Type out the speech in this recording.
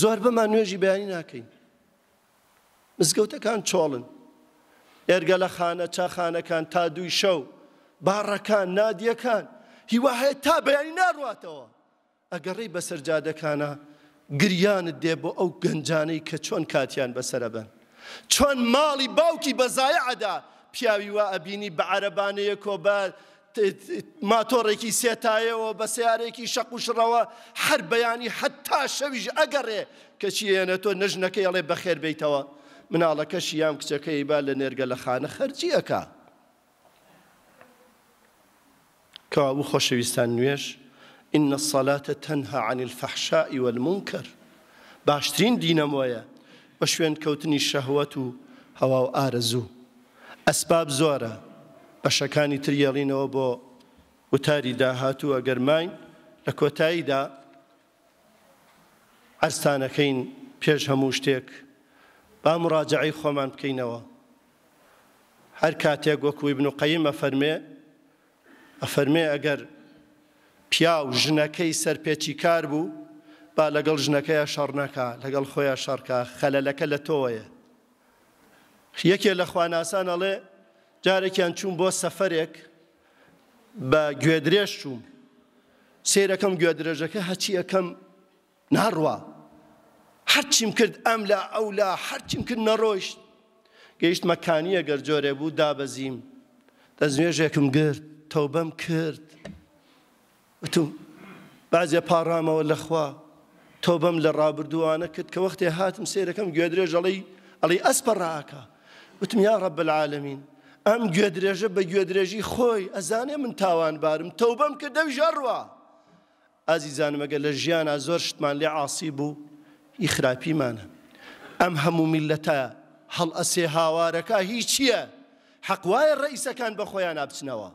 زۆر بەمان نوێژی بەیانی ناکەین مزگەوتەکان چۆڵن ئێرگە لە خانە چاخانەکان تا دوی شەو باڕەکان نادیەکان هیوا هەیە تا بەیانی ناڕاتەوە ئەگەڕێی بە سەرجادەکانە گریانت دێ بۆ ئەو گەنجانەی کە چۆن کاتیان بەسرە بن چۆن ماڵی باوکی بەزایە عدا پیاوی وا ئەبینی بە عەربانەیە کۆبات ماتۆڕێکی سێتایەوە بە سیارێکی شەق و شڕەوە هەر بەیانی حتا شەویش ئەگەڕێ کە چیێنە تۆ نەژنەکەی ئەڵێ بەخێر بیتەوە مناڵەکەشی یام کچەکەی با لە نێرگە لە خانە خەرجی ئەک کە و خۆشەویستان نوێش ئینە سەلاتە تەنها عن الفەحشائی والمونکر باشترین دینەمۆیە بە شوێن کەوتنی شەهوەت و هەوا و ئارەزوو ئەسباب زۆرە بەشەکانی تریێڵینەوە بۆ وتاری داهاتووە گەرمای لە کۆتاییدا ئەستانەکەین پێش هەموو شتێک با مڕاجعی خۆمان بکەینەوە هەر کاتێک وەکوی بن و قەیمە فەرمێ ئەفەرمێ ئەگەر پیا و ژنەکەی سەرپێکی کار بوو با لەگەڵ ژنەکەیە شەڕ نەکە لەگەڵ خۆیان شەڕکە خەلەلەکە لە تۆیە یەکێ لە خواناسان ئەڵێ جارێکیان چوون بۆ سەفرێک بە گوێدرێژ چوم سێرەکەم گوێدرێژەکە هەچی ئەەکەم ناڕوا هەرچیم کرد ئەم لا ئەو لا هەرچیم کرد نەڕۆیشت گەیشت مەکانیە گەر جۆرێ بوو دابەزیم دەزمێژێکم گرت تەوبەم کرد وتم بازێ پاڕامەوە لەخوا تۆ بەم لە ڕابردووانە کرد کە وەختێ هاتم سێرەکەم گوێدرێژەڵی ئەڵی ئەسپەڕاکە وتم یا ڕەب العالمین ئەم گوێدرێژە بە گوێدرێژی خۆی ئەزانێ من تاوانبارم تەوبەم کە دەوی ژەڕوە ئازیزانمەگە لە ژیانە زۆر شتمان لێ عاسی بوو ئی خراپیمانە ئەم هەموو میلەتە هەڵ ئەسێ هاوارەکە هیچ چییە حەقوایە ڕئیسەکان بە خۆیان نابچنەوە.